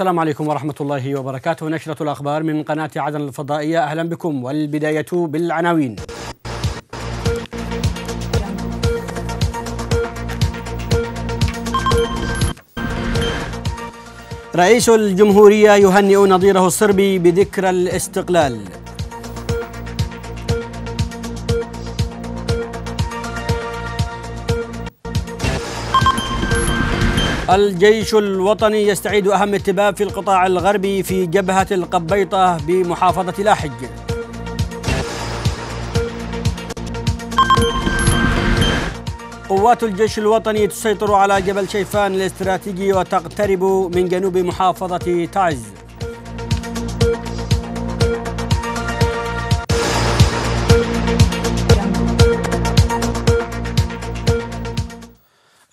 السلام عليكم ورحمة الله وبركاته نشرة الأخبار من قناة عدن الفضائية أهلا بكم والبداية بالعناوين رئيس الجمهورية يهنئ نظيره الصربي بذكرى الاستقلال الجيش الوطني يستعيد أهم التباب في القطاع الغربي في جبهة القبيطة بمحافظة لاحج قوات الجيش الوطني تسيطر على جبل شيفان الاستراتيجي وتقترب من جنوب محافظة تعز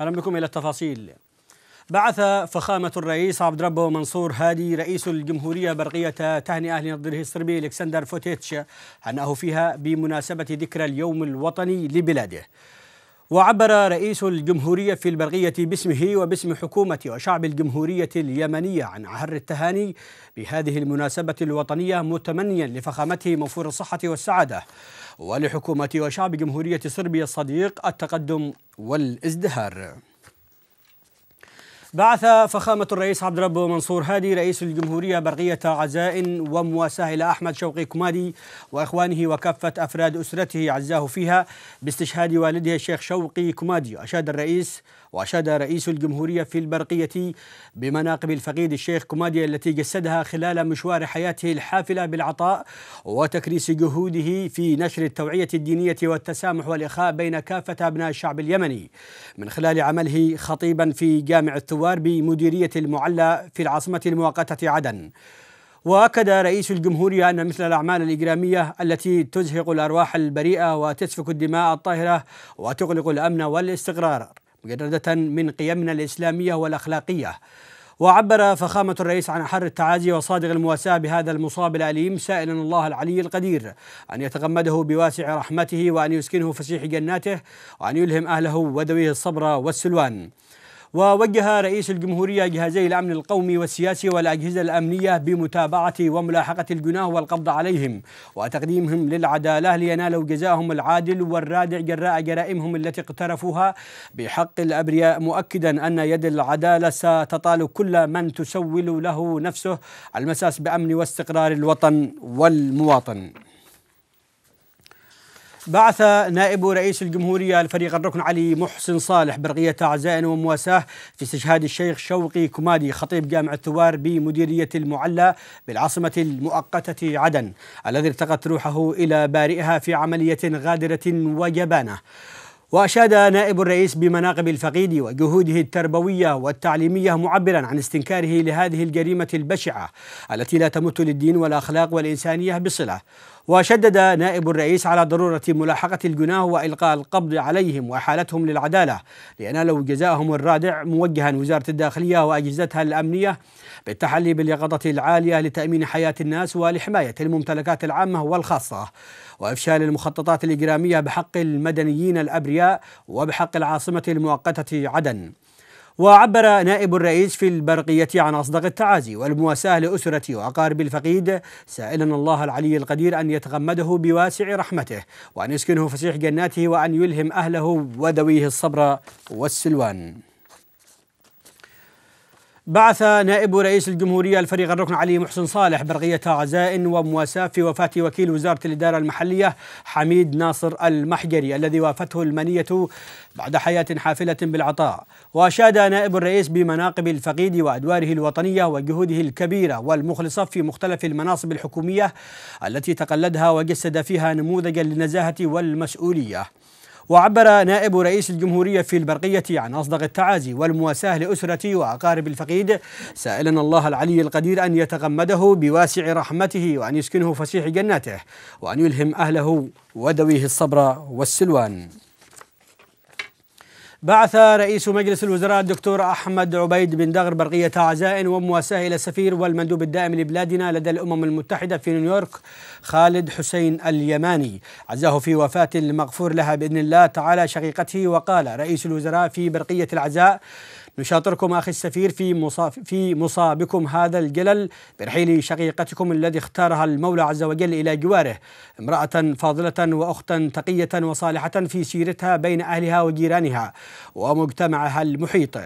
أهلا بكم إلى التفاصيل بعث فخامة الرئيس عبد ربه منصور هادي رئيس الجمهورية برقية تهنئة نظره الصربي الكسندر فوتيتش أنه فيها بمناسبة ذكرى اليوم الوطني لبلاده وعبر رئيس الجمهورية في البرقية باسمه وباسم حكومة وشعب الجمهورية اليمنية عن عهر التهاني بهذه المناسبة الوطنية متمنيا لفخامته موفور الصحة والسعادة ولحكومة وشعب جمهورية صربيا الصديق التقدم والازدهار بعث فخامة الرئيس عبد الرب منصور هادي رئيس الجمهورية برقية عزاء ومواساة إلى أحمد شوقي كمادي وإخوانه وكافة أفراد أسرته عزاه فيها باستشهاد والده الشيخ شوقي كمادي أشاد الرئيس وأشاد رئيس الجمهورية في البرقية بمناقب الفقيد الشيخ كوماديا التي جسدها خلال مشوار حياته الحافلة بالعطاء وتكريس جهوده في نشر التوعية الدينية والتسامح والإخاء بين كافة أبناء الشعب اليمني من خلال عمله خطيبا في جامع الثوار بمديرية المعلى في العاصمة المؤقتة عدن واكد رئيس الجمهوريه ان مثل الاعمال الاجراميه التي تزهق الارواح البريئه وتسفك الدماء الطاهره وتغلق الامن والاستقرار مجرده من قيمنا الاسلاميه والاخلاقيه وعبر فخامة الرئيس عن حر التعازي وصادق المواساة بهذا المصاب الأليم سائلا الله العلي القدير أن يتغمده بواسع رحمته وأن يسكنه فسيح جناته وأن يلهم أهله وذويه الصبر والسلوان ووجه رئيس الجمهورية جهازي الأمن القومي والسياسي والأجهزة الأمنية بمتابعة وملاحقة الجناه والقبض عليهم وتقديمهم للعدالة لينالوا جزاهم العادل والرادع جراء جرائمهم التي اقترفوها بحق الأبرياء مؤكدا أن يد العدالة ستطال كل من تسول له نفسه المساس بأمن واستقرار الوطن والمواطن بعث نائب رئيس الجمهورية الفريق الركن علي محسن صالح برقية عزاء ومواساة في استشهاد الشيخ شوقي كمادي خطيب جامع الثوار بمديرية المعلى بالعاصمة المؤقتة عدن الذي ارتقت روحه إلى بارئها في عملية غادرة وجبانة وأشاد نائب الرئيس بمناقب الفقيد وجهوده التربوية والتعليمية معبرا عن استنكاره لهذه الجريمة البشعة التي لا تمت للدين والأخلاق والإنسانية بصلة وشدد نائب الرئيس على ضرورة ملاحقة الجناه وإلقاء القبض عليهم وإحالتهم للعدالة لينالوا جزاءهم الرادع موجها وزارة الداخلية وأجهزتها الأمنية بالتحلي باليقظة العالية لتأمين حياة الناس ولحماية الممتلكات العامة والخاصة وإفشال المخططات الإجرامية بحق المدنيين الأبرياء وبحق العاصمة المؤقتة عدن وعبر نائب الرئيس في البرقية عن أصدق التعازي والمواساة لأسرة وأقارب الفقيد سائلا الله العلي القدير أن يتغمده بواسع رحمته وأن يسكنه فسيح جناته وأن يلهم أهله وذويه الصبر والسلوان بعث نائب رئيس الجمهورية الفريق الركن علي محسن صالح برقية عزاء ومواساة في وفاة وكيل وزارة الإدارة المحلية حميد ناصر المحجري الذي وافته المنية بعد حياة حافلة بالعطاء وأشاد نائب الرئيس بمناقب الفقيد وأدواره الوطنية وجهوده الكبيرة والمخلصة في مختلف المناصب الحكومية التي تقلدها وجسد فيها نموذجا للنزاهة والمسؤولية وعبر نائب رئيس الجمهورية في البرقية عن أصدق التعازي والمواساة لأسرتي وأقارب الفقيد سائلا الله العلي القدير أن يتغمده بواسع رحمته وأن يسكنه فسيح جناته وأن يلهم أهله وذويه الصبر والسلوان بعث رئيس مجلس الوزراء الدكتور أحمد عبيد بن دغر برقية عزاء ومواساة إلى السفير والمندوب الدائم لبلادنا لدى الأمم المتحدة في نيويورك خالد حسين اليماني عزاه في وفاة المغفور لها بإذن الله تعالى شقيقته وقال رئيس الوزراء في برقية العزاء نشاطركم أخي السفير في مصاب في مصابكم هذا الجلل برحيل شقيقتكم الذي اختارها المولى عز وجل إلى جواره امرأة فاضلة وأختا تقية وصالحة في سيرتها بين أهلها وجيرانها ومجتمعها المحيط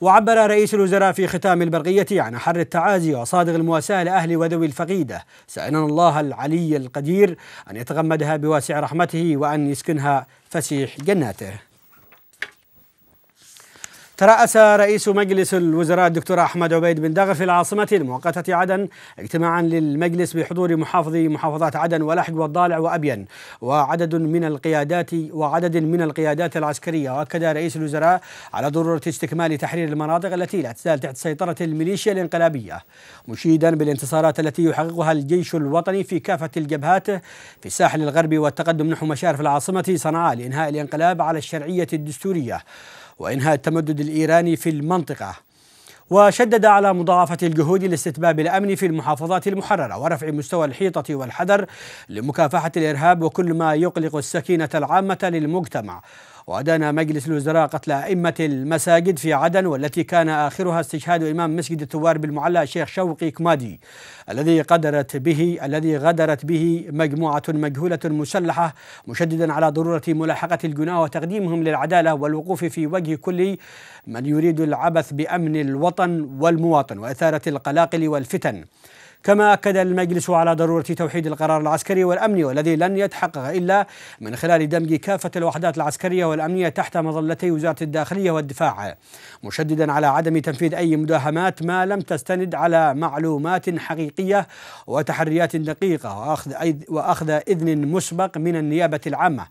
وعبر رئيس الوزراء في ختام البرقية عن حر التعازي وصادق المواساة لأهل وذوي الفقيدة سالنا الله العلي القدير أن يتغمدها بواسع رحمته وأن يسكنها فسيح جناته ترأس رئيس مجلس الوزراء الدكتور أحمد عبيد بن دغف في العاصمة المؤقتة عدن اجتماعا للمجلس بحضور محافظي محافظات عدن ولحج والضالع وأبين وعدد من القيادات وعدد من القيادات العسكرية وأكد رئيس الوزراء على ضرورة استكمال تحرير المناطق التي لا تزال تحت سيطرة الميليشيا الانقلابية مشيدا بالانتصارات التي يحققها الجيش الوطني في كافة الجبهات في الساحل الغربي والتقدم نحو مشارف العاصمة صنعاء لإنهاء الانقلاب على الشرعية الدستورية وإنهاء التمدد الإيراني في المنطقة وشدد على مضاعفة الجهود لاستتباب الأمن في المحافظات المحررة ورفع مستوى الحيطة والحذر لمكافحة الإرهاب وكل ما يقلق السكينة العامة للمجتمع ودنا مجلس الوزراء قتل أئمة المساجد في عدن والتي كان آخرها استشهاد إمام مسجد الثوار بالمعلى الشيخ شوقي كمادي الذي قدرت به الذي غدرت به مجموعة مجهولة مسلحة مشددا على ضرورة ملاحقة الجناة وتقديمهم للعدالة والوقوف في وجه كل من يريد العبث بأمن الوطن والمواطن وإثارة القلاقل والفتن كما أكد المجلس على ضرورة توحيد القرار العسكري والأمني والذي لن يتحقق إلا من خلال دمج كافة الوحدات العسكرية والأمنية تحت مظلتي وزارة الداخلية والدفاع مشددا على عدم تنفيذ أي مداهمات ما لم تستند على معلومات حقيقية وتحريات دقيقة وأخذ, وأخذ إذن مسبق من النيابة العامة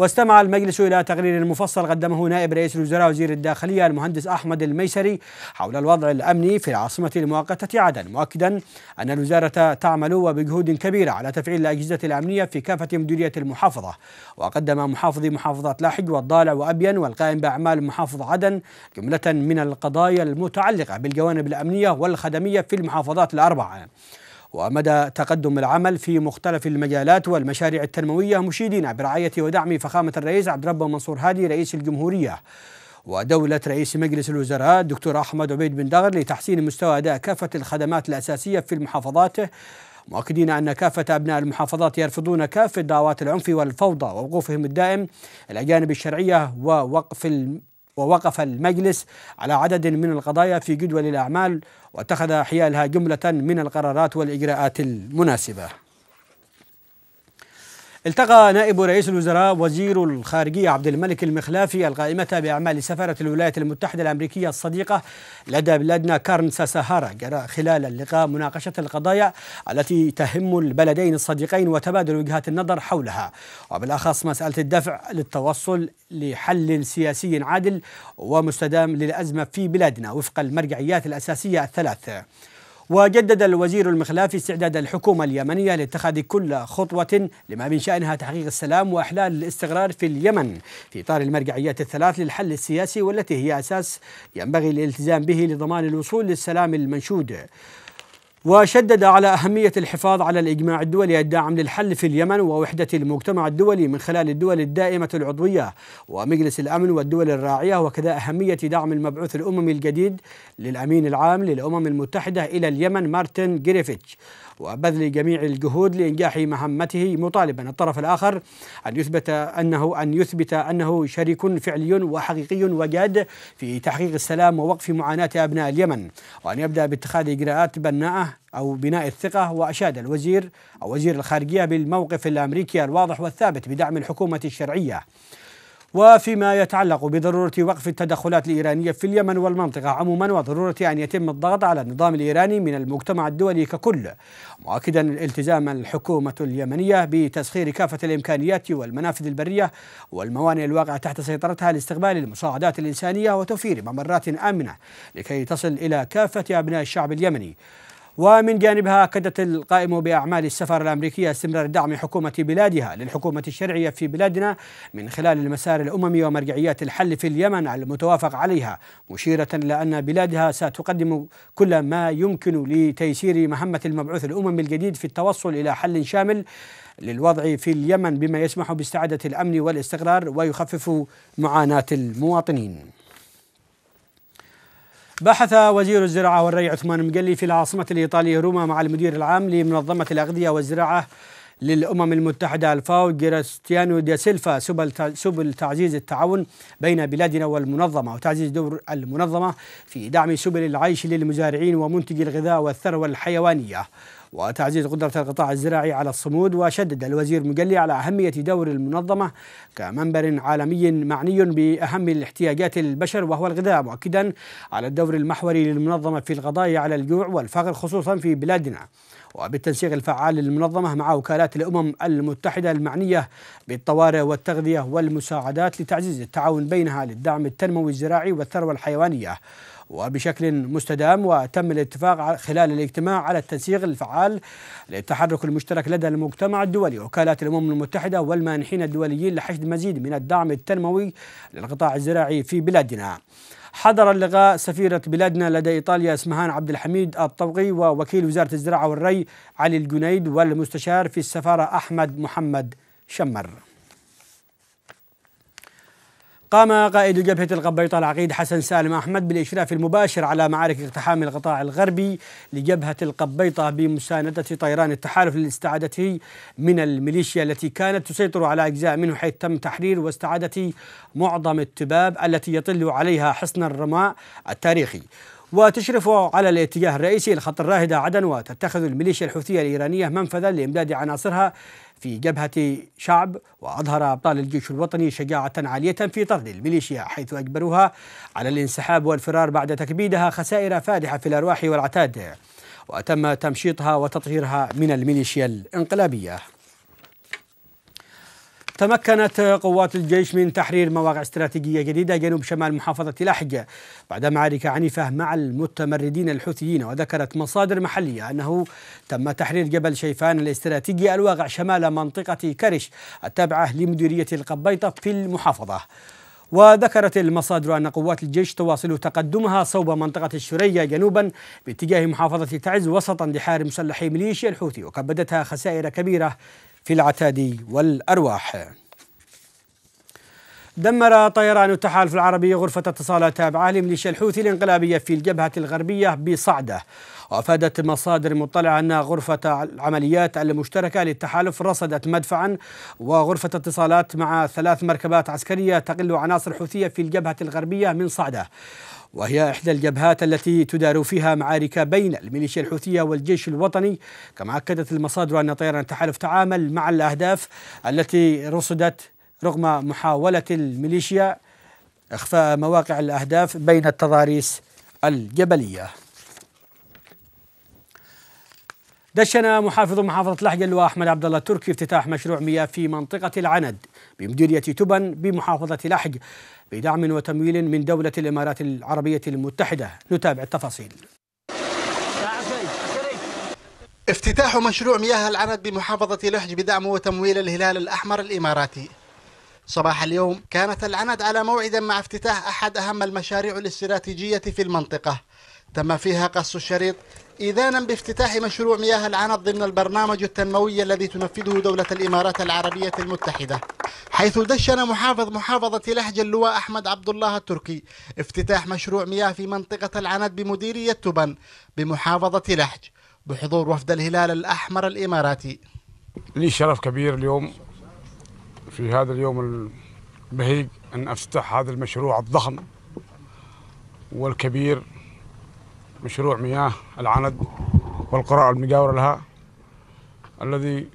واستمع المجلس إلى تقرير مفصل قدمه نائب رئيس الوزراء وزير الداخلية المهندس أحمد الميسري حول الوضع الأمني في العاصمة المؤقتة عدن مؤكدا أن الوزارة تعمل وبجهود كبيرة على تفعيل الأجهزة الأمنية في كافة مديرية المحافظة وقدم محافظي محافظة لاحج والضالع وأبين والقائم بأعمال محافظ عدن جملة من القضايا المتعلقة بالجوانب الأمنية والخدمية في المحافظات الأربعة ومدى تقدم العمل في مختلف المجالات والمشاريع التنموية مشيدين برعاية ودعم فخامة الرئيس عبد ربه منصور هادي رئيس الجمهورية ودولة رئيس مجلس الوزراء الدكتور أحمد عبيد بن دغر لتحسين مستوى أداء كافة الخدمات الأساسية في المحافظات مؤكدين أن كافة أبناء المحافظات يرفضون كافة دعوات العنف والفوضى ووقوفهم الدائم الأجانب الشرعية ووقف ووقف المجلس على عدد من القضايا في جدول الأعمال واتخذ حيالها جملة من القرارات والإجراءات المناسبة التقى نائب رئيس الوزراء وزير الخارجية عبد الملك المخلافي القائمة بأعمال سفارة الولايات المتحدة الأمريكية الصديقة لدى بلادنا كارن ساساهارا جرى خلال اللقاء مناقشة القضايا التي تهم البلدين الصديقين وتبادل وجهات النظر حولها وبالأخص مسألة الدفع للتوصل لحل سياسي عادل ومستدام للأزمة في بلادنا وفق المرجعيات الأساسية الثلاث وجدد الوزير المخلافي استعداد الحكومة اليمنية لاتخاذ كل خطوة لما من شأنها تحقيق السلام وإحلال الاستقرار في اليمن في إطار المرجعيات الثلاث للحل السياسي والتي هي أساس ينبغي الالتزام به لضمان الوصول للسلام المنشود وشدد على أهمية الحفاظ على الإجماع الدولي الداعم للحل في اليمن ووحدة المجتمع الدولي من خلال الدول الدائمة العضوية ومجلس الأمن والدول الراعية وكذا أهمية دعم المبعوث الأممي الجديد للأمين العام للأمم المتحدة إلى اليمن مارتن جريفيتش وبذل جميع الجهود لإنجاح مهمته مطالبا الطرف الآخر أن يثبت أنه أن يثبت أنه شريك فعلي وحقيقي وجاد في تحقيق السلام ووقف معاناة أبناء اليمن وأن يبدأ باتخاذ إجراءات بناءة أو بناء الثقة وأشاد الوزير أو وزير الخارجية بالموقف الأمريكي الواضح والثابت بدعم الحكومة الشرعية وفيما يتعلق بضرورة وقف التدخلات الإيرانية في اليمن والمنطقة عموما وضرورة أن يتم الضغط على النظام الإيراني من المجتمع الدولي ككل مؤكدا التزام الحكومة اليمنية بتسخير كافة الإمكانيات والمنافذ البرية والموانئ الواقعة تحت سيطرتها لاستقبال المساعدات الإنسانية وتوفير ممرات آمنة لكي تصل إلى كافة أبناء الشعب اليمني ومن جانبها أكدت القائمة بأعمال السفارة الأمريكية استمرار دعم حكومة بلادها للحكومة الشرعية في بلادنا من خلال المسار الأممي ومرجعيات الحل في اليمن المتوافق عليها مشيرة الى ان بلادها ستقدم كل ما يمكن لتيسير مهمة المبعوث الأممي الجديد في التوصل إلى حل شامل للوضع في اليمن بما يسمح باستعادة الأمن والاستقرار ويخفف معاناة المواطنين بحث وزير الزراعة والريع عثمان مقلي في العاصمة الإيطالية روما مع المدير العام لمنظمة الأغذية والزراعة للأمم المتحدة الفاو جراستيانو دي سيلفا سبل تعزيز التعاون بين بلادنا والمنظمة وتعزيز دور المنظمة في دعم سبل العيش للمزارعين ومنتجي الغذاء والثروة الحيوانية وتعزيز قدرة القطاع الزراعي على الصمود وشدد الوزير مجلي على أهمية دور المنظمة كمنبر عالمي معني بأهم الاحتياجات البشر وهو الغذاء مؤكدا على الدور المحوري للمنظمة في القضاء على الجوع والفقر خصوصا في بلادنا وبالتنسيق الفعال للمنظمة مع وكالات الأمم المتحدة المعنية بالطوارئ والتغذية والمساعدات لتعزيز التعاون بينها للدعم التنموي الزراعي والثروة الحيوانية وبشكل مستدام وتم الاتفاق خلال الاجتماع على التنسيق الفعال للتحرك المشترك لدى المجتمع الدولي وكالات الامم المتحده والمانحين الدوليين لحشد مزيد من الدعم التنموي للقطاع الزراعي في بلادنا. حضر اللقاء سفيرة بلادنا لدى إيطاليا اسمهان عبد الحميد الطوقي ووكيل وزارة الزراعة والري علي الجنيد والمستشار في السفارة أحمد محمد شمر قام قائد جبهة القبيطة العقيد حسن سالم أحمد بالإشراف المباشر على معارك اقتحام القطاع الغربي لجبهة القبيطة بمساندة طيران التحالف للاستعادة من الميليشيا التي كانت تسيطر على أجزاء منه حيث تم تحرير واستعادة معظم التباب التي يطل عليها حصن الرماء التاريخي وتشرف على الاتجاه الرئيسي لخط الراهدة عدن وتتخذ الميليشيا الحوثية الإيرانية منفذا لإمداد عناصرها في جبهة شعب وأظهر أبطال الجيش الوطني شجاعة عالية في طرد الميليشيا حيث أجبروها على الانسحاب والفرار بعد تكبيدها خسائر فادحة في الأرواح والعتاد وتم تمشيطها وتطهيرها من الميليشيا الانقلابية تمكنت قوات الجيش من تحرير مواقع استراتيجية جديدة جنوب شمال محافظة لحجة بعد معارك عنيفة مع المتمردين الحوثيين وذكرت مصادر محلية أنه تم تحرير جبل شيفان الاستراتيجي الواقع شمال منطقة كرش التابعة لمديرية القبيطة في المحافظة وذكرت المصادر أن قوات الجيش تواصل تقدمها صوب منطقة الشرية جنوبا باتجاه محافظة تعز وسطا لحار مسلحي ميليشيا الحوثي وكبدتها خسائر كبيرة في العتاد والأرواح دمر طيران التحالف العربي غرفة اتصالات تابعة لميليشيا الحوثي الانقلابية في الجبهة الغربية بصعدة وافادت مصادر مطلعه ان غرفه العمليات المشتركه للتحالف رصدت مدفعا وغرفه اتصالات مع ثلاث مركبات عسكريه تقل عناصر حوثيه في الجبهه الغربيه من صعده. وهي إحدى الجبهات التي تدار فيها معارك بين الميليشيا الحوثية والجيش الوطني كما أكدت المصادر أن طيران التحالف تعامل مع الأهداف التي رصدت رغم محاولة الميليشيا إخفاء مواقع الأهداف بين التضاريس الجبلية دشن محافظ محافظة لحج اللواء أحمد عبد الله التركي افتتاح مشروع مياه في منطقة العند بمديرية تبن بمحافظة لحج بدعم وتمويل من دولة الإمارات العربية المتحدة نتابع التفاصيل افتتاح مشروع مياه العند بمحافظة لحج بدعم وتمويل الهلال الأحمر الإماراتي صباح اليوم كانت العند على موعد مع افتتاح أحد أهم المشاريع الاستراتيجية في المنطقة تم فيها قص الشريط إذانا بافتتاح مشروع مياه العند ضمن البرنامج التنموي الذي تنفذه دولة الإمارات العربية المتحدة حيث دشن محافظ محافظة لهج اللواء أحمد عبد الله التركي افتتاح مشروع مياه في منطقة العند بمديرية تبن بمحافظة لهج بحضور وفد الهلال الأحمر الإماراتي لي شرف كبير اليوم في هذا اليوم البهيج أن أفتتح هذا المشروع الضخم والكبير مشروع مياه العند والقراءة المجاورة لها الذي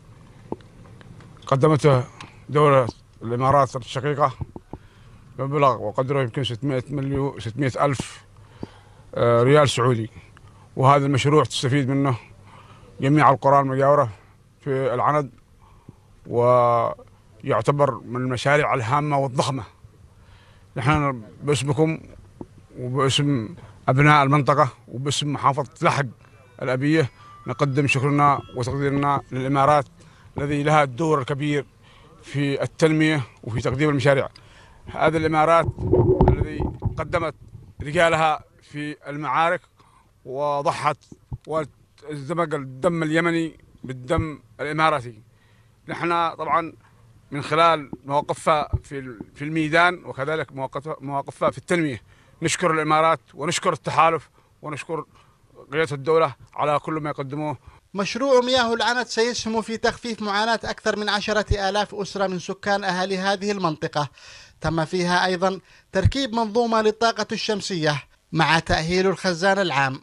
قدمته دولة الإمارات الشقيقة مبلغ وقدره يمكن 600 مليون 600 ألف آه، ريال سعودي وهذا المشروع تستفيد منه جميع القرى المجاورة في العند و يعتبر من المشاريع الهامة والضخمة نحن باسمكم وباسم أبناء المنطقة وباسم محافظة لحق الأبية نقدم شكرنا وتقديرنا للإمارات الذي لها الدور الكبير في التنمية وفي تقديم المشاريع هذه الإمارات الذي قدمت رجالها في المعارك وضحت وزمق الدم اليمني بالدم الإماراتي نحن طبعا من خلال مواقفها في في الميدان وكذلك مواقفها في التنميه نشكر الامارات ونشكر التحالف ونشكر قياده الدوله على كل ما يقدموه مشروع مياه العنت سيسهم في تخفيف معاناة أكثر من عشرة آلاف أسرة من سكان أهالي هذه المنطقة تم فيها أيضا تركيب منظومة للطاقة الشمسية مع تأهيل الخزان العام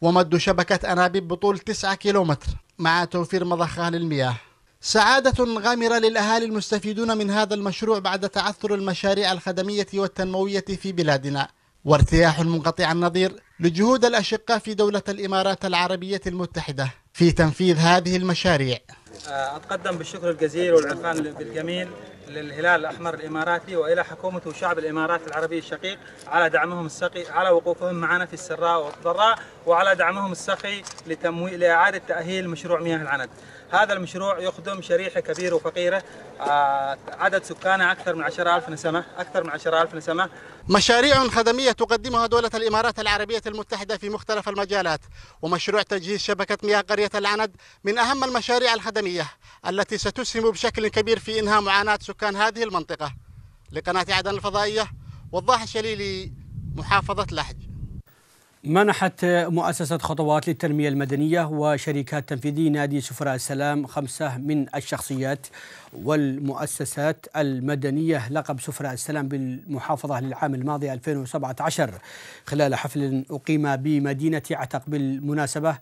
ومد شبكة أنابيب بطول 9 كيلومتر مع توفير مضخة للمياه سعادة غامرة للأهالي المستفيدون من هذا المشروع بعد تعثر المشاريع الخدمية والتنموية في بلادنا وارتياح منقطع النظير لجهود الأشقاء في دولة الإمارات العربية المتحدة في تنفيذ هذه المشاريع آه، أتقدم بالشكر الجزيل والعرفان الجميل للهلال الأحمر الإماراتي وإلى حكومة وشعب الإمارات العربي الشقيق على دعمهم السخي على وقوفهم معنا في السراء والضراء وعلى دعمهم السخي لتمويل لإعادة تأهيل مشروع مياه العند هذا المشروع يخدم شريحة كبيرة وفقيرة آه، عدد سكانها أكثر من 10000 نسمة أكثر من 10000 نسمة مشاريع خدمية تقدمها دولة الإمارات العربية المتحدة في مختلف المجالات ومشروع تجهيز شبكة مياه قرية العند من أهم المشاريع الخدمية التي ستسهم بشكل كبير في إنهاء معاناة سكان هذه المنطقة لقناة عدن الفضائية والضاح الشليلي محافظة لحج منحت مؤسسة خطوات للتنمية المدنية وشركات تنفيذي نادي سفراء السلام خمسة من الشخصيات والمؤسسات المدنية لقب سفراء السلام بالمحافظة للعام الماضي 2017 خلال حفل أقيم بمدينة عتق بالمناسبة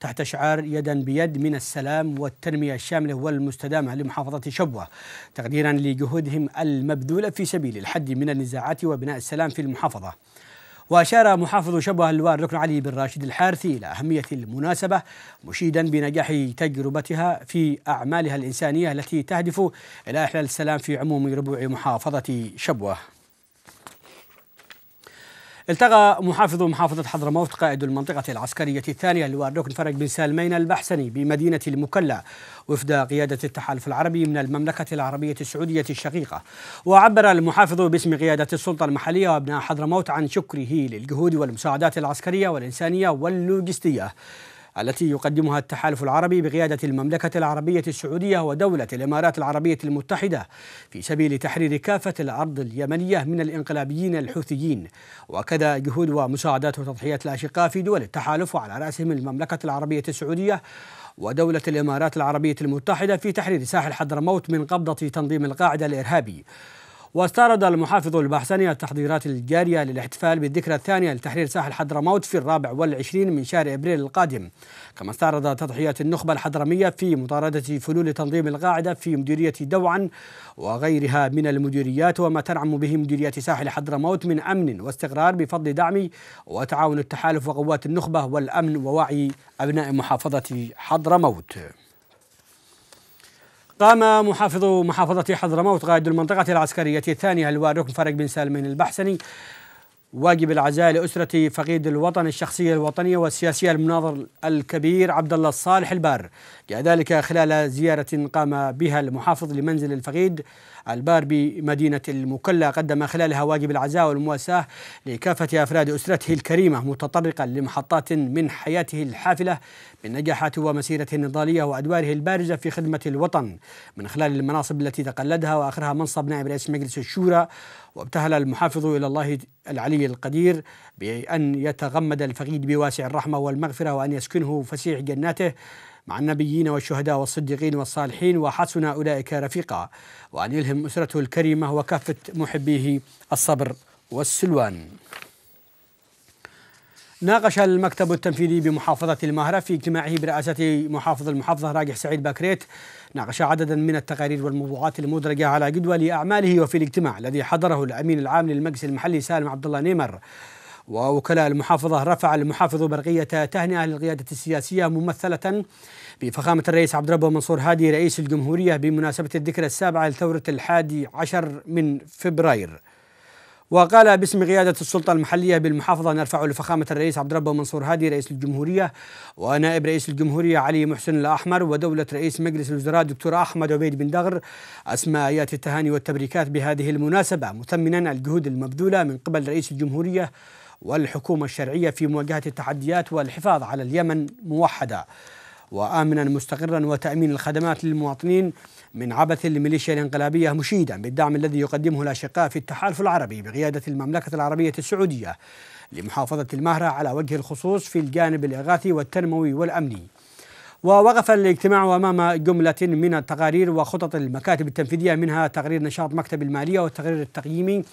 تحت شعار يدا بيد من السلام والتنمية الشاملة والمستدامة لمحافظة شبوة تقديرا لجهودهم المبذولة في سبيل الحد من النزاعات وبناء السلام في المحافظة وأشار محافظ شبوه الوار ركن علي بن راشد الحارثي إلى أهمية المناسبة مشيدا بنجاح تجربتها في أعمالها الإنسانية التي تهدف إلى إحلال السلام في عموم ربوع محافظة شبوه التقى محافظ محافظة حضرموت قائد المنطقة العسكرية الثانية اللواء الركن فرج بن سلمين البحسني بمدينة المكلا وفد قيادة التحالف العربي من المملكة العربية السعودية الشقيقة وعبر المحافظ باسم قيادة السلطة المحلية وابناء حضرموت عن شكره للجهود والمساعدات العسكرية والإنسانية واللوجستية التي يقدمها التحالف العربي بقيادة المملكة العربية السعودية ودولة الإمارات العربية المتحدة في سبيل تحرير كافة الأرض اليمنية من الإنقلابيين الحوثيين وكذا جهود ومساعدات وتضحية الأشقاء في دول التحالف وعلى رأسهم المملكة العربية السعودية ودولة الإمارات العربية المتحدة في تحرير ساحل حضرموت من قبضة تنظيم القاعدة الإرهابي واستعرض المحافظ البحسني التحضيرات الجارية للاحتفال بالذكرى الثانية لتحرير ساحل حضرموت في الرابع والعشرين من شهر أبريل القادم كما استعرض تضحيات النخبة الحضرمية في مطاردة فلول تنظيم القاعدة في مديرية دوعا وغيرها من المديريات وما تنعم به مديرية ساحل حضرموت من أمن واستقرار بفضل دعم وتعاون التحالف وقوات النخبة والأمن ووعي أبناء محافظة حضرموت قام محافظ محافظة حضرموت قائد المنطقة العسكرية الثانية الواد ركن فرج بن سالمين البحسني واجب العزاء لأسرة فقيد الوطن الشخصية الوطنية والسياسية المناظر الكبير عبد الله الصالح البار جاء ذلك خلال زيارة قام بها المحافظ لمنزل الفقيد البار بمدينة المكلا قدم خلالها واجب العزاء والمواساة لكافة أفراد أسرته الكريمة متطرقا لمحطات من حياته الحافلة من نجاحاته ومسيرته النضالية وأدواره البارزة في خدمة الوطن من خلال المناصب التي تقلدها وآخرها منصب نائب رئيس مجلس الشورى وابتهل المحافظ إلى الله العلي القدير بأن يتغمد الفقيد بواسع الرحمة والمغفرة وأن يسكنه فسيح جناته مع النبيين والشهداء والصديقين والصالحين وحسن أولئك رفيقا وأن يلهم أسرته الكريمة وكافة محبيه الصبر والسلوان ناقش المكتب التنفيذي بمحافظة المهرة في اجتماعه برئاسة محافظ المحافظة راجح سعيد باكريت ناقش عددا من التقارير والموضوعات المدرجة على جدول أعماله وفي الاجتماع الذي حضره الأمين العام للمجلس المحلي سالم عبد الله نيمر ووكلاء المحافظة رفع المحافظ برقية تهنئة للقيادة السياسية ممثلة بفخامة الرئيس عبد ربه منصور هادي رئيس الجمهورية بمناسبة الذكرى السابعة لثورة الحادي عشر من فبراير وقال باسم قيادة السلطة المحلية بالمحافظة نرفع لفخامة الرئيس عبد ربه منصور هادي رئيس الجمهورية ونائب رئيس الجمهورية علي محسن الأحمر ودولة رئيس مجلس الوزراء دكتور أحمد عبيد بن دغر أسماء آيات التهاني والتبريكات بهذه المناسبة مثمنا الجهود المبذولة من قبل رئيس الجمهورية والحكومة الشرعية في مواجهة التحديات والحفاظ على اليمن موحدة وآمنا مستقرا وتأمين الخدمات للمواطنين من عبث الميليشيا الانقلابية مشيدا بالدعم الذي يقدمه الأشقاء في التحالف العربي بقيادة المملكة العربية السعودية لمحافظة المهرة على وجه الخصوص في الجانب الإغاثي والتنموي والأمني ووقف الاجتماع أمام جملة من التقارير وخطط المكاتب التنفيذية منها تقرير نشاط مكتب المالية والتقرير التقييمي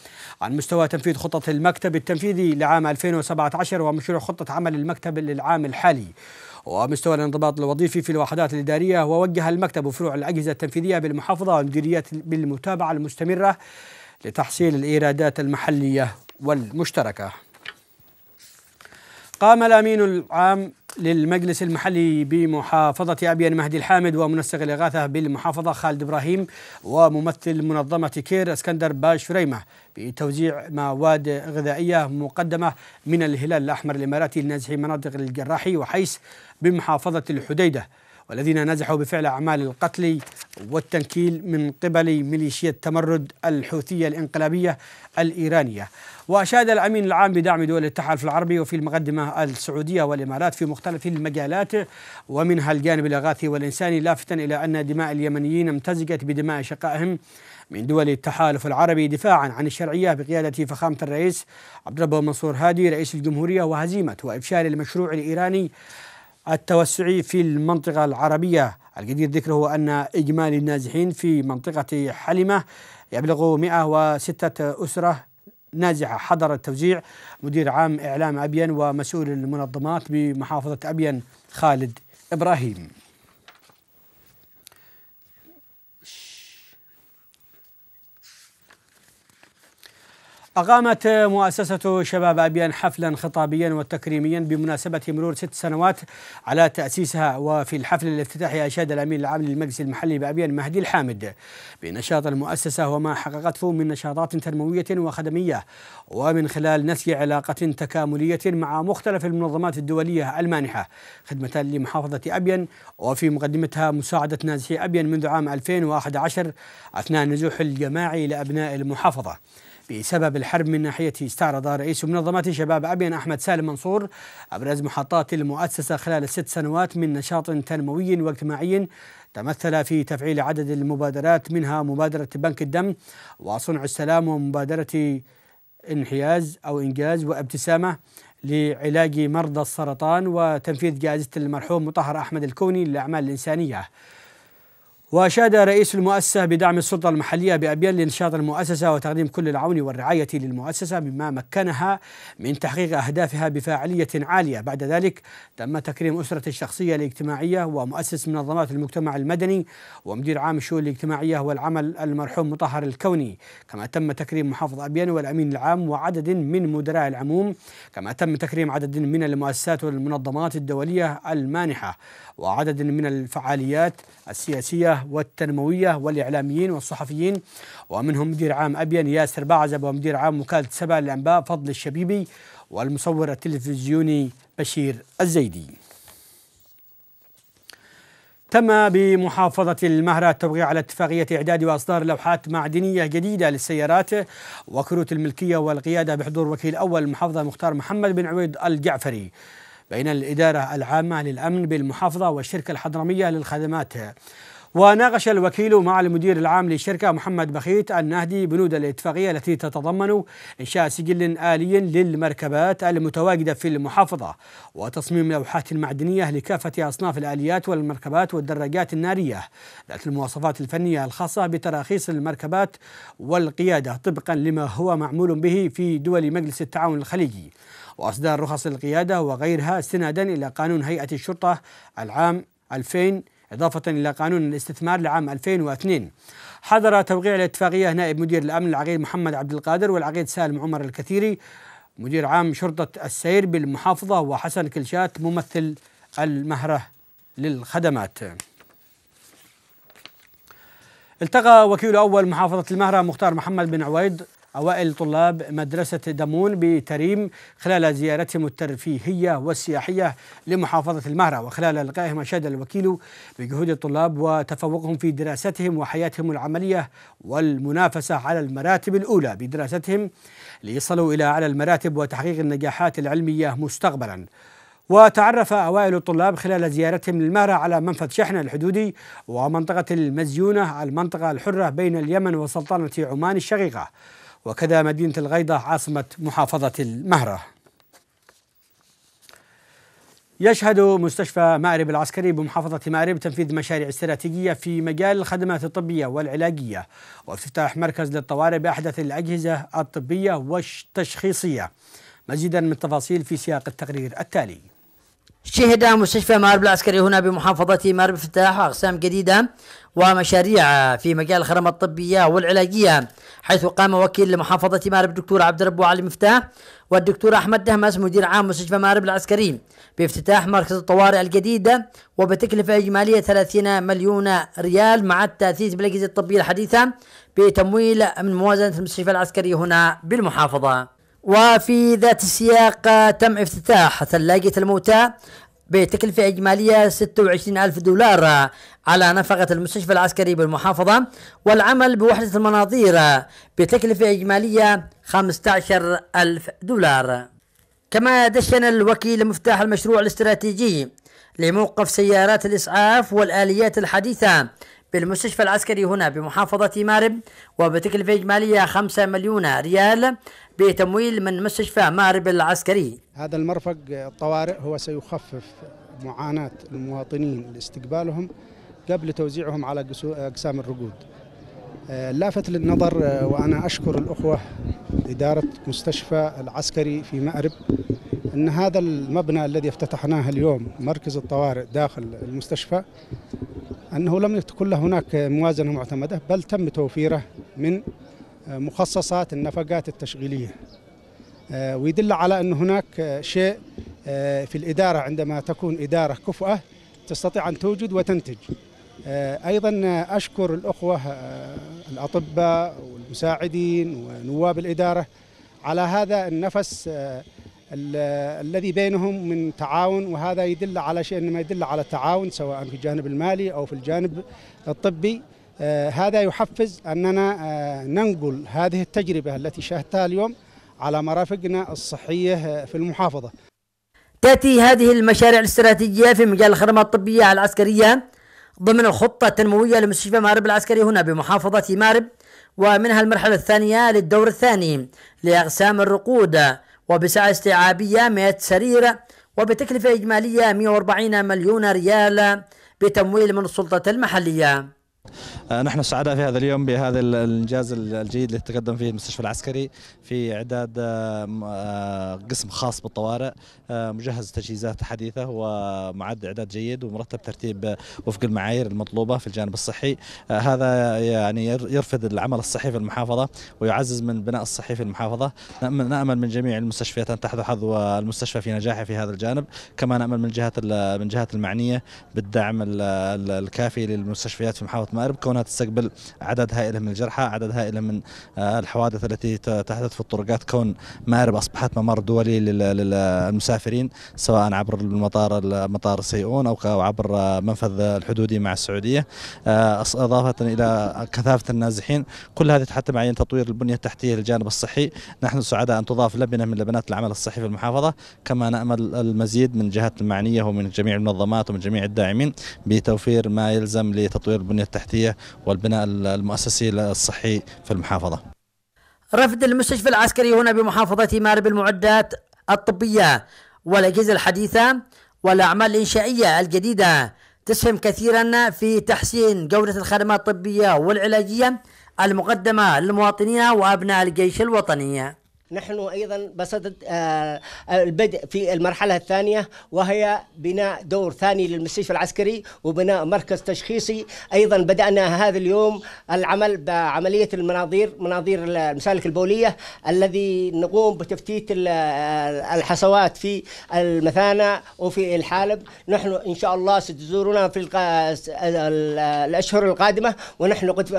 عن مستوى تنفيذ خطط المكتب التنفيذي لعام 2017 ومشروع خطة عمل المكتب للعام الحالي ومستوى الانضباط الوظيفي في الوحدات الإدارية ووجه المكتب فروع الأجهزة التنفيذية بالمحافظة والمديريات بالمتابعة المستمرة لتحصيل الإيرادات المحلية والمشتركة قام الأمين العام للمجلس المحلي بمحافظة أبيان مهدي الحامد ومنسق الإغاثة بالمحافظة خالد إبراهيم وممثل منظمة كير اسكندر باش فريمة بتوزيع مواد غذائية مقدمة من الهلال الأحمر الإماراتي لنازحي مناطق الجراحي وحيس بمحافظة الحديدة والذين نزحوا بفعل أعمال القتل والتنكيل من قبل ميليشيا التمرد الحوثية الانقلابية الإيرانية وأشاد الأمين العام بدعم دول التحالف العربي وفي المقدمة السعودية والإمارات في مختلف المجالات ومنها الجانب الإغاثي والإنساني لافتا إلى أن دماء اليمنيين امتزجت بدماء شقائهم من دول التحالف العربي دفاعا عن الشرعية بقيادة فخامة الرئيس عبد ربه منصور هادي رئيس الجمهورية وهزيمة وإفشال المشروع الإيراني التوسعي في المنطقة العربية الجدير ذكره أن إجمالي النازحين في منطقة حلمة يبلغ 106 أسرة نازحة حضر التوزيع مدير عام إعلام أبين ومسؤول المنظمات بمحافظة أبين خالد إبراهيم أقامت مؤسسة شباب أبيان حفلا خطابيا وتكريميا بمناسبة مرور ست سنوات على تأسيسها وفي الحفل الافتتاحي أشاد الأمين العام للمجلس المحلي بأبيان مهدي الحامد بنشاط المؤسسة وما حققته من نشاطات تنموية وخدمية ومن خلال نسج علاقة تكاملية مع مختلف المنظمات الدولية المانحة خدمة لمحافظة أبيان وفي مقدمتها مساعدة نازحي أبيان منذ عام 2011 أثناء النزوح الجماعي لأبناء المحافظة بسبب الحرب من ناحيته استعرض رئيس منظمة شباب عبين أحمد سالم منصور أبرز محطات المؤسسة خلال الست سنوات من نشاط تنموي واجتماعي تمثل في تفعيل عدد المبادرات منها مبادرة بنك الدم وصنع السلام ومبادرة انحياز أو إنجاز وابتسامة لعلاج مرضى السرطان وتنفيذ جائزة المرحوم مطهر أحمد الكوني للأعمال الإنسانية وأشاد رئيس المؤسسة بدعم السلطة المحلية بأبيان لنشاط المؤسسة وتقديم كل العون والرعاية للمؤسسة مما مكنها من تحقيق أهدافها بفاعلية عالية بعد ذلك تم تكريم أسرة الشخصية الاجتماعية ومؤسس منظمات المجتمع المدني ومدير عام الشؤون الاجتماعية والعمل المرحوم مطهر الكوني كما تم تكريم محافظ أبيان والأمين العام وعدد من مدراء العموم كما تم تكريم عدد من المؤسسات والمنظمات الدولية المانحة وعدد من الفعاليات السياسية والتنموية والإعلاميين والصحفيين ومنهم مدير عام أبين ياسر باعزب ومدير عام وكالة سبع للأنباء فضل الشبيبي والمصور التلفزيوني بشير الزيدي تم بمحافظة المهرة التوقيع على اتفاقية إعداد وإصدار لوحات معدنية جديدة للسيارات وكروت الملكية والقيادة بحضور وكيل أول المحافظة مختار محمد بن عويد الجعفري بين الإدارة العامة للأمن بالمحافظة والشركة الحضرمية للخدمات وناقش الوكيل مع المدير العام للشركة محمد بخيت النهدي بنود الاتفاقية التي تتضمن إنشاء سجل آلي للمركبات المتواجدة في المحافظة وتصميم لوحات معدنية لكافة أصناف الآليات والمركبات والدراجات النارية ذات المواصفات الفنية الخاصة بتراخيص المركبات والقيادة طبقا لما هو معمول به في دول مجلس التعاون الخليجي وأصدار رخص القيادة وغيرها استنادا إلى قانون هيئة الشرطة العام 2020 إضافة إلى قانون الاستثمار لعام 2002 حضر توقيع الاتفاقية نائب مدير الأمن العقيد محمد عبد القادر والعقيد سالم عمر الكثيري مدير عام شرطة السير بالمحافظة وحسن كلشات ممثل المهرة للخدمات التقى وكيل أول محافظة المهرة مختار محمد بن عويد أوائل طلاب مدرسة دمون بتريم خلال زيارتهم الترفيهية والسياحية لمحافظة المهرة وخلال لقائهم أشاد الوكيل بجهود الطلاب وتفوقهم في دراستهم وحياتهم العملية والمنافسة على المراتب الأولى بدراستهم ليصلوا إلى أعلى المراتب وتحقيق النجاحات العلمية مستقبلاً وتعرف أوائل الطلاب خلال زيارتهم للمهرة على منفذ شحن الحدودي ومنطقة المزيونة المنطقة الحرة بين اليمن وسلطنة عمان الشقيقة وكذا مدينة الغيضة عاصمة محافظة المهرة يشهد مستشفى مأرب العسكري بمحافظة مأرب تنفيذ مشاريع استراتيجية في مجال الخدمات الطبية والعلاجية وافتتاح مركز للطوارئ بأحدث الأجهزة الطبية والتشخيصية مزيدا من التفاصيل في سياق التقرير التالي شهد مستشفى مارب العسكري هنا بمحافظة مارب افتتاح أقسام جديدة ومشاريع في مجال الخدمة الطبية والعلاجية حيث قام وكيل محافظة مارب الدكتور عبد الرب علي مفتاح والدكتور أحمد دهمس مدير عام مستشفى مارب العسكري بافتتاح مركز الطوارئ الجديدة وبتكلفة إجمالية 30 مليون ريال مع التأثيث بالأجهزة الطبية الحديثة بتمويل من موازنة المستشفى العسكري هنا بالمحافظة وفي ذات السياق تم افتتاح ثلاجة الموتى بتكلفة إجمالية 26 ألف دولار على نفقة المستشفى العسكري بالمحافظة والعمل بوحدة المناظير بتكلفة إجمالية 15 ألف دولار كما دشن الوكيل مفتاح المشروع الاستراتيجي لموقف سيارات الإسعاف والآليات الحديثة بالمستشفى العسكري هنا بمحافظة مارب وبتكلفة إجمالية 5 مليون ريال بتمويل من مستشفى مارب العسكري هذا المرفق الطوارئ هو سيخفف معاناة المواطنين لاستقبالهم قبل توزيعهم على أقسام الرقود آه، لافت للنظر آه، وأنا أشكر الأخوة إدارة مستشفى العسكري في مأرب أن هذا المبنى الذي افتتحناه اليوم مركز الطوارئ داخل المستشفى أنه لم تكن هناك موازنة معتمدة بل تم توفيره من آه، مخصصات النفقات التشغيلية آه، ويدل على أن هناك آه، شيء في الإدارة عندما تكون إدارة كفؤة تستطيع أن توجد وتنتج أيضا أشكر الأخوة الأطباء والمساعدين ونواب الإدارة على هذا النفس الذي بينهم من تعاون وهذا يدل على شيء انما يدل على التعاون سواء في الجانب المالي او في الجانب الطبي آه، هذا يحفز اننا آه، ننقل هذه التجربه التي شاهدتها اليوم على مرافقنا الصحيه آه، في المحافظه. تاتي هذه المشاريع الاستراتيجيه في مجال الخدمات الطبيه العسكريه ضمن الخطه التنمويه لمستشفى مارب العسكري هنا بمحافظه مارب ومنها المرحله الثانيه للدور الثاني لاقسام الرقود وبسعة استيعابية 100 سرير وبتكلفة إجمالية 140 مليون ريال بتمويل من السلطة المحلية آه، نحن سعداء في هذا اليوم بهذا الانجاز الجيد اللي تقدم فيه المستشفى العسكري في اعداد آه، آه، قسم خاص بالطوارئ مجهز تجهيزات حديثه ومعد اعداد جيد ومرتب ترتيب وفق المعايير المطلوبه في الجانب الصحي هذا يعني يرفد العمل الصحي في المحافظه ويعزز من بناء الصحي في المحافظه نامل من جميع المستشفيات ان تحظى حظ المستشفى في نجاحه في هذا الجانب كما نامل من جهه من الجهات المعنيه بالدعم الكافي للمستشفيات في محافظه مارب كونها تستقبل عدد هائل من الجرحى عدد هائل من آه، الحوادث التي تحدث في الطرقات كون مأرب أصبحت ممر دولي للمسافرين سواء عبر المطار مطار سيئون أو عبر آه، منفذ الحدودي مع السعودية آه، إضافة إلى كثافة النازحين كل هذه تحتم عين تطوير البنية التحتية للجانب الصحي نحن سعداء أن تضاف لبنة من لبنات العمل الصحي في المحافظة كما نأمل المزيد من الجهات المعنية ومن جميع المنظمات ومن جميع الداعمين بتوفير ما يلزم لتطوير البنية التحتية التحتية والبناء المؤسسي الصحي في المحافظة رفد المستشفى العسكري هنا بمحافظة مارب المعدات الطبية والأجهزة الحديثة والأعمال الإنشائية الجديدة تسهم كثيرا في تحسين جودة الخدمات الطبية والعلاجية المقدمة للمواطنين وأبناء الجيش الوطني نحن ايضا بصدد آه، آه، البدء في المرحله الثانيه وهي بناء دور ثاني للمستشفى العسكري وبناء مركز تشخيصي ايضا بدانا هذا اليوم العمل بعمليه المناظير مناظير المسالك البوليه الذي نقوم بتفتيت آه، الحصوات في المثانه وفي الحالب نحن ان شاء الله ستزورنا في الاشهر القادمه ونحن قد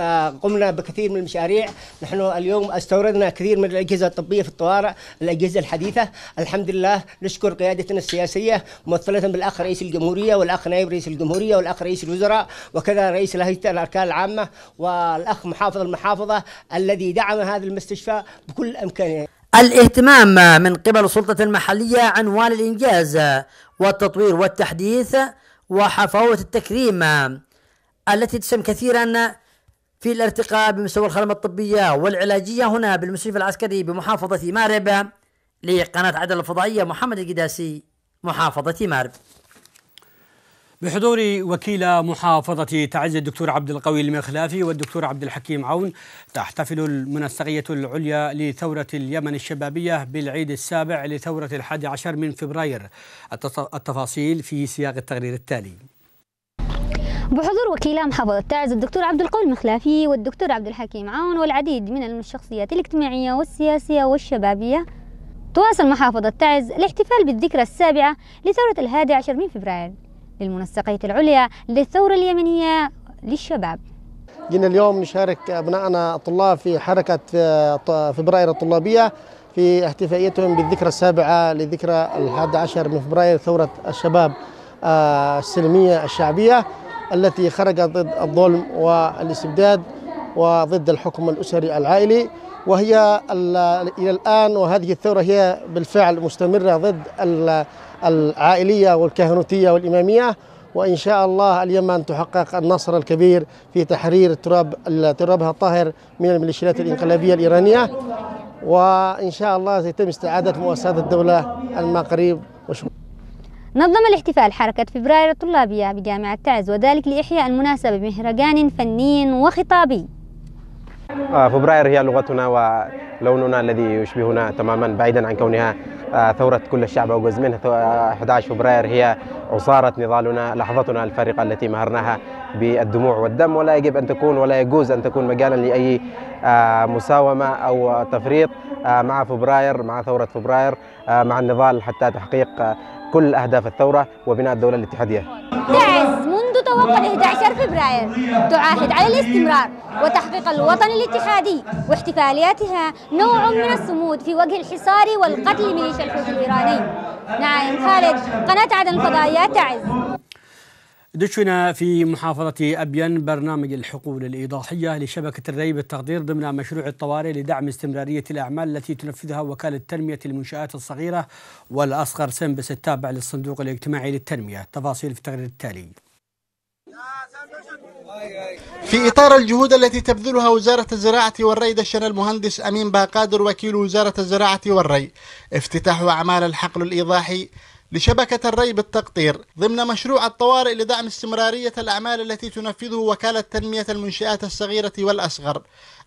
قمنا بكثير من المشاريع نحن اليوم استوردنا كثير من الاجهزه الطبيه العمليه في الطوارئ الاجهزه الحديثه الحمد لله نشكر قيادتنا السياسيه ممثله بالاخ رئيس الجمهوريه والاخ نائب رئيس الجمهوريه والاخ رئيس الوزراء وكذا رئيس لجنه الاركان العامه والاخ محافظ المحافظه الذي دعم هذا المستشفى بكل امكانيه الاهتمام من قبل السلطة المحلية عنوان الإنجاز والتطوير والتحديث وحفاوة التكريم التي تسهم كثيرا في الارتقاء بمستوى الخدمة الطبية والعلاجية هنا بالمستشفى العسكري بمحافظة مارب لقناة عدن الفضائية محمد القداسي محافظة مارب بحضور وكيل محافظة تعز الدكتور عبد القوي المخلافي والدكتور عبد الحكيم عون تحتفل المنسقية العليا لثورة اليمن الشبابية بالعيد السابع لثورة الحادي عشر من فبراير التفاصيل في سياق التقرير التالي بحضور وكيلا محافظة تعز الدكتور عبد القوي المخلافي والدكتور عبد الحكيم عون والعديد من الشخصيات الاجتماعية والسياسية والشبابية تواصل محافظة تعز الاحتفال بالذكرى السابعة لثورة الهادي عشر من فبراير للمنسقية العليا للثورة اليمنية للشباب جينا اليوم نشارك أبنائنا الطلاب في حركة آه، فبراير الطلابية في احتفائيتهم بالذكرى السابعة لذكرى الحادي عشر من فبراير ثورة الشباب آه، السلمية الشعبية التي خرجت ضد الظلم والاستبداد وضد الحكم الأسري العائلي وهي إلى الآن وهذه الثورة هي بالفعل مستمرة ضد العائلية والكهنوتية والإمامية وإن شاء الله اليمن تحقق النصر الكبير في تحرير تراب ترابها الطاهر من الميليشيات الإنقلابية الإيرانية وإن شاء الله سيتم استعادة مؤسسات الدولة المقريب وشكرا نظم الاحتفال حركة فبراير الطلابية بجامعة تعز وذلك لإحياء المناسبة بمهرجان فني وخطابي آه، فبراير هي لغتنا ولوننا الذي يشبهنا تماما بعيدا عن كونها آه، ثورة كل الشعب أوجز منها 11 آه، فبراير هي عصارة نضالنا لحظتنا الفارقة التي مهرناها بالدموع والدم ولا يجب أن تكون ولا يجوز أن تكون مجالا لأي آه، مساومة أو تفريط مع فبراير مع ثورة فبراير مع النضال حتى تحقيق كل أهداف الثورة وبناء الدولة الاتحادية متوقع 11 فبراير تعاهد على الاستمرار وتحقيق الوطن الاتحادي واحتفالياتها نوع من الصمود في وجه الحصار والقتل ميليشيا الحوثي الإيراني نعم خالد قناة عدن الفضائية تعز دشنا في محافظة أبين برنامج الحقول الإيضاحية لشبكة الري بالتقدير ضمن مشروع الطوارئ لدعم استمرارية الأعمال التي تنفذها وكالة تنمية المنشآت الصغيرة والأصغر سنبس التابع للصندوق الاجتماعي للتنمية تفاصيل في التقرير التالي في إطار الجهود التي تبذلها وزارة الزراعة والري دشن المهندس أمين باقادر وكيل وزارة الزراعة والري افتتاح أعمال الحقل الإيضاحي لشبكة الري بالتقطير ضمن مشروع الطوارئ لدعم استمرارية الأعمال التي تنفذه وكالة تنمية المنشآت الصغيرة والأصغر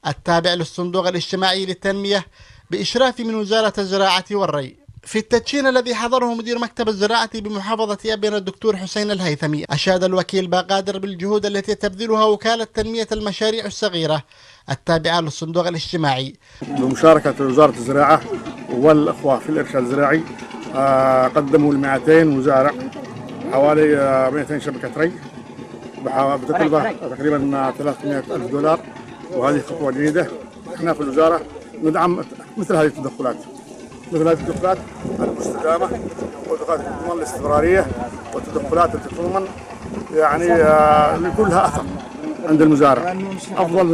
التابع للصندوق الاجتماعي للتنمية بإشراف من وزارة الزراعة والري في التدشين الذي حضره مدير مكتب الزراعة بمحافظة أبين الدكتور حسين الهيثمي أشاد الوكيل باقادر بالجهود التي تبذلها وكالة تنمية المشاريع الصغيرة التابعة للصندوق الاجتماعي بمشاركة وزارة الزراعة والأخوة في الإرشاد الزراعي آه، قدموا ل 200 مزارع حوالي 200 آه، شبكة ري بتكلفة تقريبا 300 ألف دولار وهذه خطوة جيدة احنا في الوزارة ندعم مثل هذه التدخلات مثل هذه التدخلات المستدامه والدفلات تضمن الاستمراريه والتدخلات التي تضمن يعني آه، كلها اثر عند المزارع افضل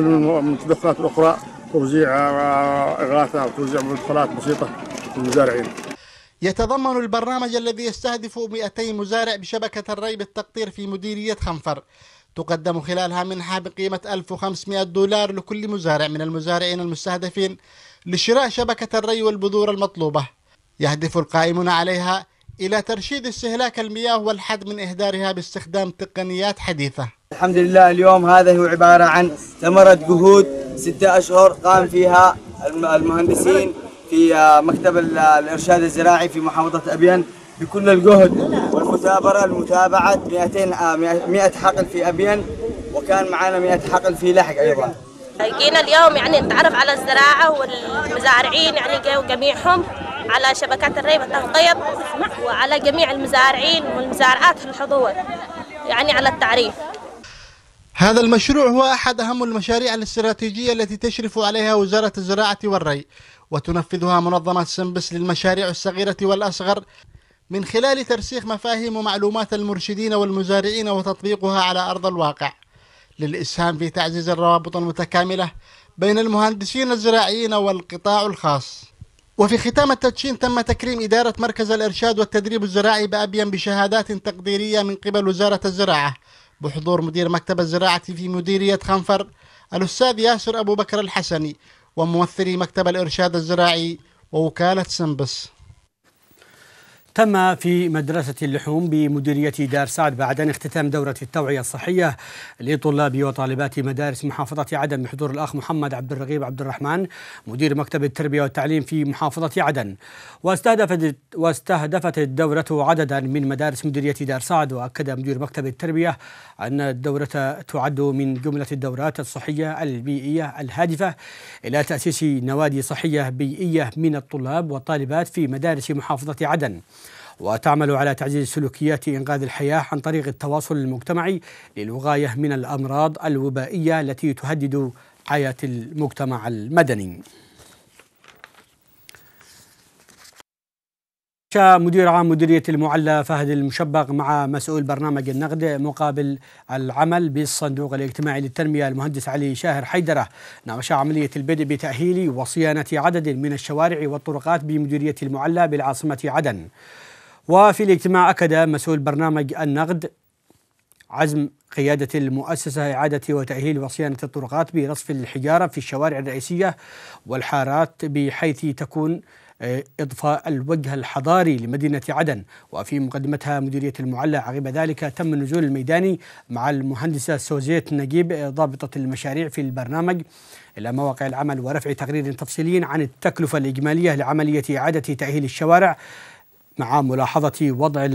من التدخلات الاخرى توزيع آه، اغاثه وتوزيع مدخلات بسيطه للمزارعين يتضمن البرنامج الذي يستهدف 200 مزارع بشبكة الري بالتقطير في مديرية خنفر تقدم خلالها منحة بقيمة 1500 دولار لكل مزارع من المزارعين المستهدفين لشراء شبكة الري والبذور المطلوبة يهدف القائمون عليها إلى ترشيد استهلاك المياه والحد من إهدارها باستخدام تقنيات حديثة الحمد لله اليوم هذا هو عبارة عن ثمرة جهود ستة أشهر قام فيها المهندسين في آه، مكتب الإرشاد الزراعي في محافظة أبين بكل الجهد والمثابرة لمتابعة 200 100 حقل في أبين وكان معنا 100 حقل في لحق أيضا جينا اليوم يعني نتعرف على الزراعة والمزارعين يعني جميعهم على شبكات الري والتغطيه وعلى جميع المزارعين والمزارعات في الحضور يعني على التعريف هذا المشروع هو أحد أهم المشاريع الاستراتيجية التي تشرف عليها وزارة الزراعة والري وتنفذها منظمة سنبس للمشاريع الصغيرة والأصغر من خلال ترسيخ مفاهيم ومعلومات المرشدين والمزارعين وتطبيقها على أرض الواقع للإسهام في تعزيز الروابط المتكاملة بين المهندسين الزراعيين والقطاع الخاص وفي ختام التدشين تم تكريم إدارة مركز الإرشاد والتدريب الزراعي بأبين بشهادات تقديرية من قبل وزارة الزراعة بحضور مدير مكتب الزراعة في مديرية خنفر الأستاذ ياسر أبو بكر الحسني وممثلي مكتب الإرشاد الزراعي ووكالة سنبس تم في مدرسة اللحوم بمديرية دار سعد بعد أن اختتام دورة التوعية الصحية لطلاب وطالبات مدارس محافظة عدن بحضور الأخ محمد عبد الرغيب عبد الرحمن مدير مكتب التربية والتعليم في محافظة عدن واستهدفت, واستهدفت الدورة عددا من مدارس مديرية دار سعد وأكد مدير مكتب التربية أن الدورة تعد من جملة الدورات الصحية البيئية الهادفة إلى تأسيس نوادي صحية بيئية من الطلاب والطالبات في مدارس محافظة عدن وتعمل على تعزيز سلوكيات إنقاذ الحياة عن طريق التواصل المجتمعي للوقاية من الأمراض الوبائية التي تهدد حياة المجتمع المدني مدير عام مديرية المعلى فهد المشبق مع مسؤول برنامج النقد مقابل العمل بالصندوق الاجتماعي للتنمية المهندس علي شاهر حيدرة ناقش عملية البدء بتأهيل وصيانة عدد من الشوارع والطرقات بمديرية المعلى بالعاصمة عدن وفي الاجتماع أكد مسؤول برنامج النقد عزم قيادة المؤسسة إعادة وتأهيل وصيانة الطرقات برصف الحجارة في الشوارع الرئيسية والحارات بحيث تكون آه، إضفاء الوجه الحضاري لمدينة عدن وفي مقدمتها مديرية المعلى عقب ذلك تم النزول الميداني مع المهندسة سوزيت نجيب آه، ضابطة المشاريع في البرنامج إلى مواقع العمل ورفع تقرير تفصيلي عن التكلفة الإجمالية لعملية إعادة تأهيل الشوارع مع ملاحظة وضع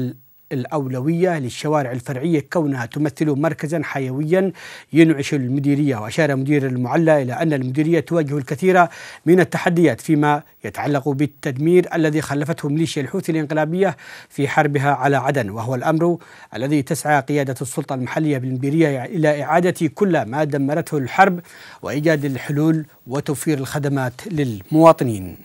الأولوية للشوارع الفرعية كونها تمثل مركزا حيويا ينعش المديرية وأشار مدير المعلى إلى أن المديرية تواجه الكثير من التحديات فيما يتعلق بالتدمير الذي خلفته ميليشيا الحوثي الانقلابية في حربها على عدن وهو الأمر الذي تسعى قيادة السلطة المحلية بالمديرية إلى إعادة كل ما دمرته الحرب وإيجاد الحلول وتوفير الخدمات للمواطنين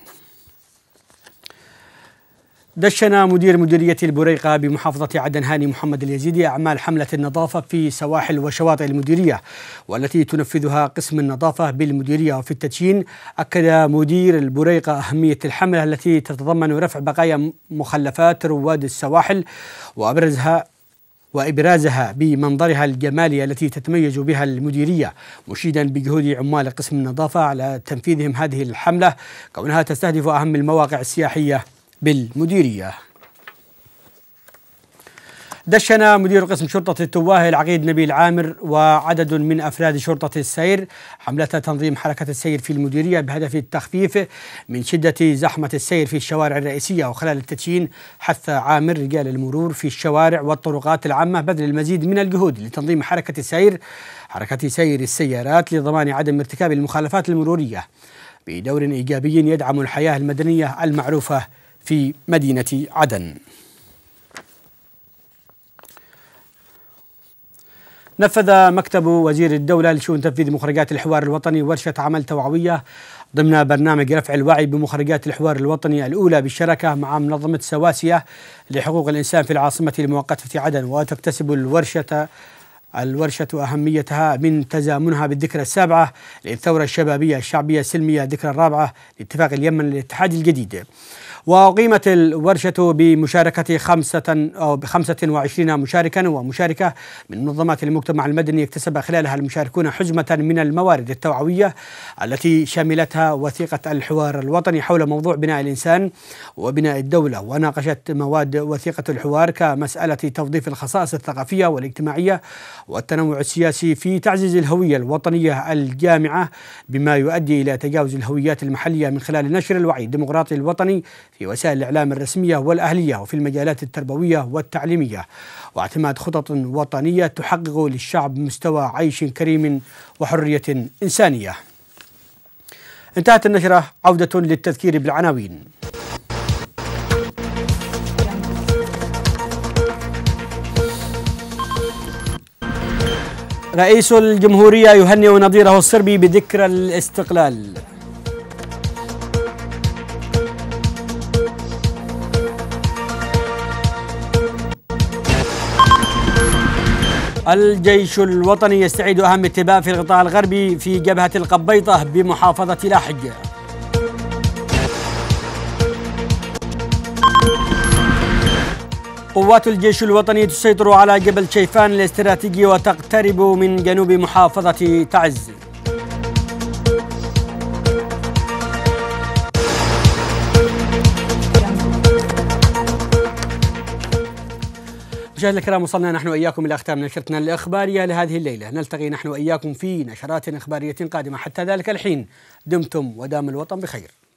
دشن مدير مديرية البريقة بمحافظة عدن هاني محمد اليزيدي أعمال حملة النظافة في سواحل وشواطئ المديرية والتي تنفذها قسم النظافة بالمديرية وفي التدشين أكد مدير البريقة أهمية الحملة التي تتضمن رفع بقايا مخلفات رواد السواحل وأبرزها وإبرازها بمنظرها الجمالي التي تتميز بها المديرية مشيدا بجهود عمال قسم النظافة على تنفيذهم هذه الحملة كونها تستهدف أهم المواقع السياحية بالمديرية دشن مدير قسم شرطة التواه العقيد نبيل عامر وعدد من أفراد شرطة السير حملة تنظيم حركة السير في المديرية بهدف التخفيف من شدة زحمة السير في الشوارع الرئيسية وخلال التدشين حث عامر رجال المرور في الشوارع والطرقات العامة بذل المزيد من الجهود لتنظيم حركة السير حركة سير السيارات لضمان عدم ارتكاب المخالفات المرورية بدور إيجابي يدعم الحياة المدنية المعروفة في مدينة عدن نفذ مكتب وزير الدولة لشؤون تنفيذ مخرجات الحوار الوطني ورشة عمل توعوية ضمن برنامج رفع الوعي بمخرجات الحوار الوطني الأولى بالشراكة مع منظمة سواسية لحقوق الإنسان في العاصمة المؤقتة عدن وتكتسب الورشة الورشة أهميتها من تزامنها بالذكرى السابعة للثورة الشبابية الشعبية السلمية الذكرى الرابعة لاتفاق اليمن للاتحاد الجديد وأقيمت الورشة بمشاركة خمسة أو بخمسة وعشرين مشاركا ومشاركة من منظمات المجتمع المدني اكتسب خلالها المشاركون حزمة من الموارد التوعوية التي شملتها وثيقة الحوار الوطني حول موضوع بناء الإنسان وبناء الدولة وناقشت مواد وثيقة الحوار كمسألة توظيف الخصائص الثقافية والاجتماعية والتنوع السياسي في تعزيز الهوية الوطنية الجامعة بما يؤدي إلى تجاوز الهويات المحلية من خلال نشر الوعي الديمقراطي الوطني في وسائل الإعلام الرسمية والأهلية وفي المجالات التربوية والتعليمية واعتماد خطط وطنية تحقق للشعب مستوى عيش كريم وحرية إنسانية انتهت النشرة عودة للتذكير بالعناوين رئيس الجمهورية يهنئ نظيره الصربي بذكرى الاستقلال الجيش الوطني يستعيد أهم اتباع في القطاع الغربي في جبهة القبيطة بمحافظة لاحج قوات الجيش الوطني تسيطر على جبل شيفان الاستراتيجي وتقترب من جنوب محافظة تعز مشاهدينا الكرام وصلنا نحن واياكم الى ختام نشرتنا الاخباريه لهذه الليله، نلتقي نحن واياكم في نشرات اخباريه قادمه حتى ذلك الحين دمتم ودام الوطن بخير.